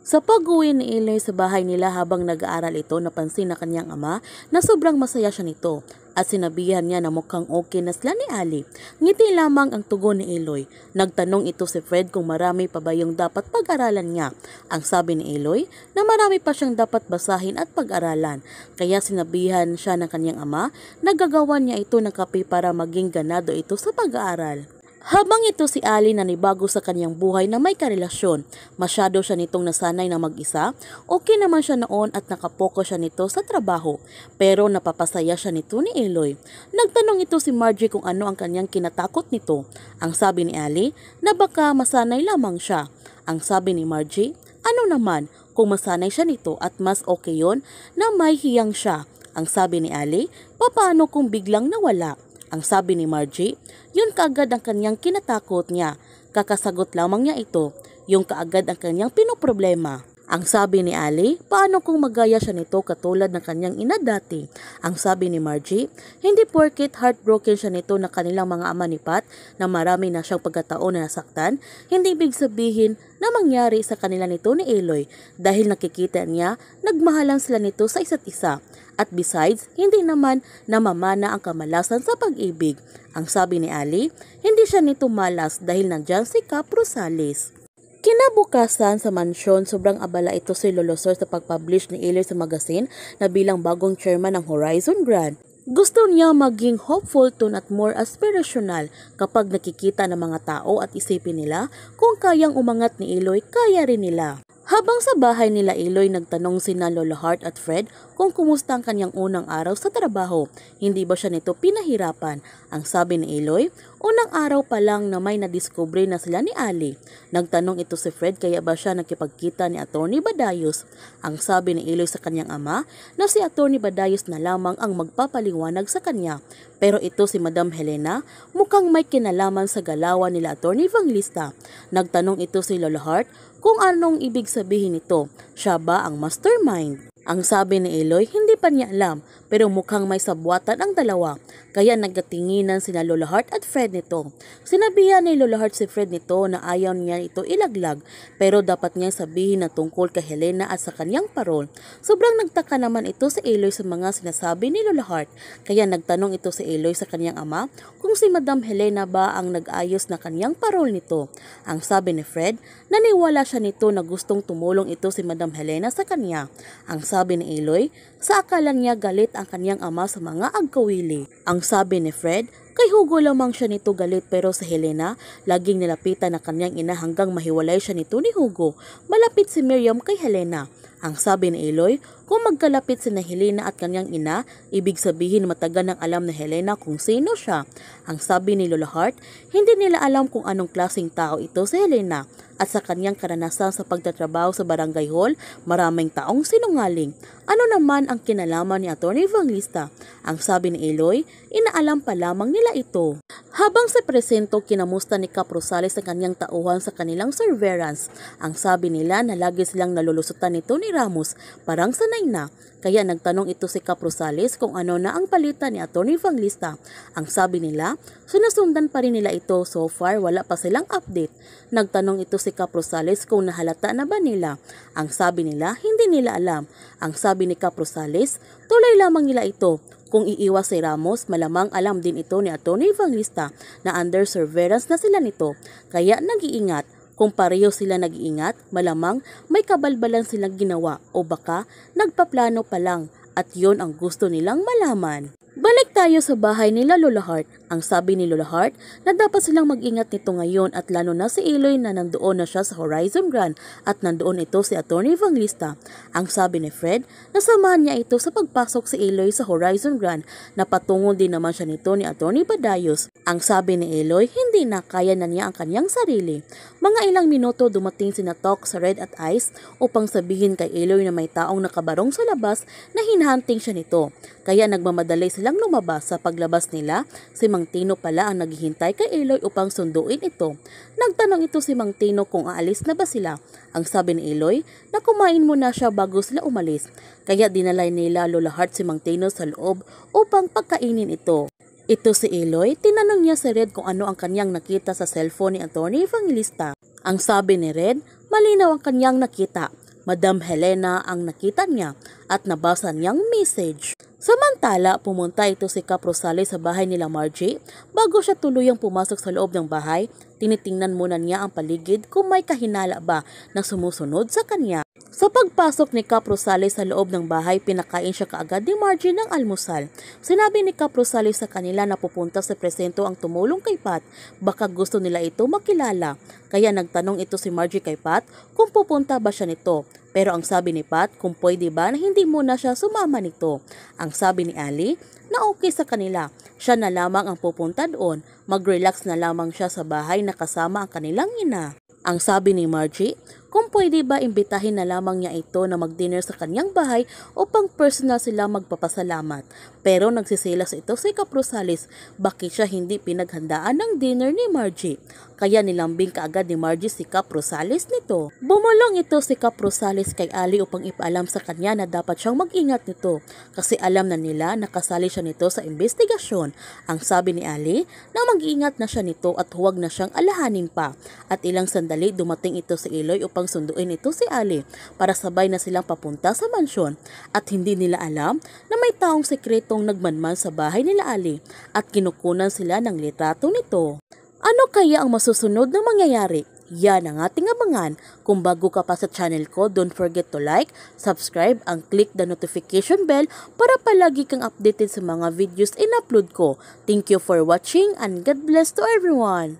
Sa pag-uwi ni Eli sa bahay nila habang nag-aaral ito, napansin na kanyang ama na sobrang masaya siya nito at sinabihan niya na mukhang okay na sila ni Ali. Ngiti lamang ang tugon ni Eloy. Nagtanong ito si Fred kung marami pa ba yung dapat pag-aralan niya. Ang sabi ni Eloy na marami pa siyang dapat basahin at pag-aralan. Kaya sinabihan siya ng kanyang ama na gagawa niya ito ng kape para maging ganado ito sa pag-aaral. Habang ito si Ali na nibago sa kanyang buhay na may karelasyon, masyado siya nitong nasanay na mag-isa, okay naman siya noon at nakapokus siya nito sa trabaho, pero napapasaya siya nito ni Eloy. Nagtanong ito si Margie kung ano ang kanyang kinatakot nito. Ang sabi ni Ali, na baka masanay lamang siya. Ang sabi ni Margie, ano naman kung masanay siya nito at mas okay yon na may hiyang siya. Ang sabi ni Ali, paano kung biglang nawala? Ang sabi ni Margie, yun kaagad ang kanyang kinatakot niya. Kakasagot lamang niya ito, yung kaagad ang kanyang pinoproblema. Ang sabi ni Ali, paano kung magaya siya nito katulad ng kanyang ina dati? Ang sabi ni Margie, hindi porkit heartbroken siya nito na kanilang mga ama ni Pat na marami na siyang pagkataon na nasaktan, hindi big sabihin na mangyari sa kanila nito ni Eloy dahil nakikita niya nagmahalan sila nito sa isa't isa. At besides, hindi naman namamana ang kamalasan sa pag-ibig. Ang sabi ni Ali, hindi siya nito malas dahil nandyan si Cap Kinabukasan sa mansyon, sobrang abala ito si Lolo Lolosor sa pag-publish ni Ayler sa magazine na bilang bagong chairman ng Horizon Grand. Gusto niya maging hopeful tone at more aspirational kapag nakikita ng mga tao at isipin nila kung kayang umangat ni Iloy, kaya rin nila. Habang sa bahay nila Iloy, nagtanong sina Lola Hart at Fred kung kumusta ang kanyang unang araw sa trabaho. Hindi ba siya nito pinahirapan? Ang sabi ni Eloy, unang araw pa lang na may nadiskubre na sila ni Ali. Nagtanong ito si Fred kaya ba siya nakipagkita ni Attorney Badayos. Ang sabi ni Eloy sa kanyang ama na si Attorney Badayos na lamang ang magpapaliwanag sa kanya. Pero ito si Madam Helena, mukhang may kinalaman sa galawan nila Attorney Vanglista. Nagtanong ito si Lola Hart kung anong ibig sabihin nito. Siya ba ang mastermind? Ang sabi ni Eloy, hindi pa niya alam pero mukhang may sabwatan ang dalawa kaya nagkatinginan sina Lola Hart at Fred nito. Sinabihan ni Lola Hart si Fred nito na ayaw niya ito ilaglag pero dapat niya sabihin na tungkol kay Helena at sa kanyang parol. Sobrang nagtaka naman ito sa Eloy sa mga sinasabi ni Lola Hart. kaya nagtanong ito sa Eloy sa kanyang ama kung si Madam Helena ba ang nag-ayos na kanyang parol nito. Ang sabi ni Fred, naniwala siya nito na gustong tumulong ito si Madam Helena sa kanya. Ang sabi sabi ni Eloy sa akala niya galit ang kanyang ama sa mga agkawili. Ang sabi ni Fred, kay Hugo lamang siya nito galit pero sa Helena, laging nilapitan na kanyang ina hanggang mahiwalay siya nito ni Hugo. Malapit si Miriam kay Helena. Ang sabi ni Eloy, kung magkalapit si na Helena at kanyang ina, ibig sabihin matagal nang alam na Helena kung sino siya. Ang sabi ni Lola Hart, hindi nila alam kung anong klasing tao ito si Helena at sa kanyang karanasan sa pagtatrabaho sa barangay hall, maraming taong sinungaling ano naman ang kinalaman ni Atty. Evangelista? Ang sabi ni Eloy, inaalam pa lamang nila ito. Habang sa presento kinamusta ni Caprosales ang kanyang tauhan sa kanilang surveillance, ang sabi nila na lagi silang nalulusutan nito ni Ramos, parang sanay na. Kaya nagtanong ito si Caprosales kung ano na ang palitan ni Atty. Evangelista. Ang sabi nila, sinusundan pa rin nila ito so far wala pa silang update. Nagtanong ito si Caprosales kung nahalata na ba nila. Ang sabi nila, hindi nila alam. Ang sabi sabi ni Cap Rosales, lamang nila ito. Kung iiwas si Ramos, malamang alam din ito ni Atty. Evangelista na under surveillance na sila nito, kaya nag-iingat. Kung pareho sila nag-iingat, malamang may kabalbalan silang ginawa o baka nagpaplano pa lang at yon ang gusto nilang malaman. Balik tayo sa bahay nila Lola Hart. Ang sabi ni Lola Hart na dapat silang mag-ingat nito ngayon at lalo na si Eloy na nandoon na siya sa Horizon Grand at nandoon ito si Attorney Evangelista. Ang sabi ni Fred, nasamahan niya ito sa pagpasok si Eloy sa Horizon Grand na patungo din naman siya nito ni Attorney Badayos. Ang sabi ni Eloy, hindi na kaya na niya ang kanyang sarili. Mga ilang minuto dumating si Natok sa Red at Ice upang sabihin kay Eloy na may taong nakabarong sa labas na hinahunting siya nito. Kaya nagmamadali silang lumabas sa paglabas nila. Si Mang Tino pala ang naghihintay kay Eloy upang sunduin ito. Nagtanong ito si Mang Tino kung aalis na ba sila. Ang sabi ni Eloy na kumain muna siya bago sila umalis. Kaya dinalay nila Lola Hart si Mang Tino sa loob upang pagkainin ito. Ito si Eloy, tinanong niya si Red kung ano ang kanyang nakita sa cellphone ni Attorney Evangelista. Ang sabi ni Red, malinaw ang kanyang nakita. Madam Helena ang nakita niya at nabasa niyang message. Samantala, pumunta ito si Caprosale sa bahay nila Margie. Bago siya tuluyang pumasok sa loob ng bahay, tinitingnan muna niya ang paligid kung may kahinala ba na sumusunod sa kanya. Sa pagpasok ni Cap Rosales sa loob ng bahay, pinakain siya kaagad ni Margie ng almusal. Sinabi ni Cap Rosales sa kanila na pupunta sa presento ang tumulong kay Pat. Baka gusto nila ito makilala. Kaya nagtanong ito si Margie kay Pat kung pupunta ba siya nito. Pero ang sabi ni Pat, kung pwede ba na hindi muna siya sumama nito. Ang sabi ni Ali, na okay sa kanila. Siya na lamang ang pupunta doon. Mag-relax na lamang siya sa bahay na kasama ang kanilang ina. Ang sabi ni Margie, kung pwede ba imbitahin na lamang niya ito na mag-dinner sa kanyang bahay upang personal sila magpapasalamat. Pero nagsiselas ito si Caprosales, bakit siya hindi pinaghandaan ng dinner ni Margie? Kaya nilambing kaagad ni Margie si Cap Rosales nito. Bumulong ito si Cap Rosales kay Ali upang ipaalam sa kanya na dapat siyang mag-ingat nito kasi alam na nila nakasali siya nito sa investigasyon. Ang sabi ni Ali na mag-iingat na siya nito at huwag na siyang alahanin pa. At ilang sandali dumating ito sa si Iloy upang sunduin ito si Ali para sabay na silang papunta sa mansyon. At hindi nila alam na may taong sekretong nagmanman sa bahay nila Ali at kinukunan sila ng litrato nito. Ano kaya ang masusunod na mangyayari? Yan ang ating abangan. Kung bago ka pa sa channel ko, don't forget to like, subscribe, and click the notification bell para palagi kang updated sa mga videos in-upload ko. Thank you for watching and God bless to everyone!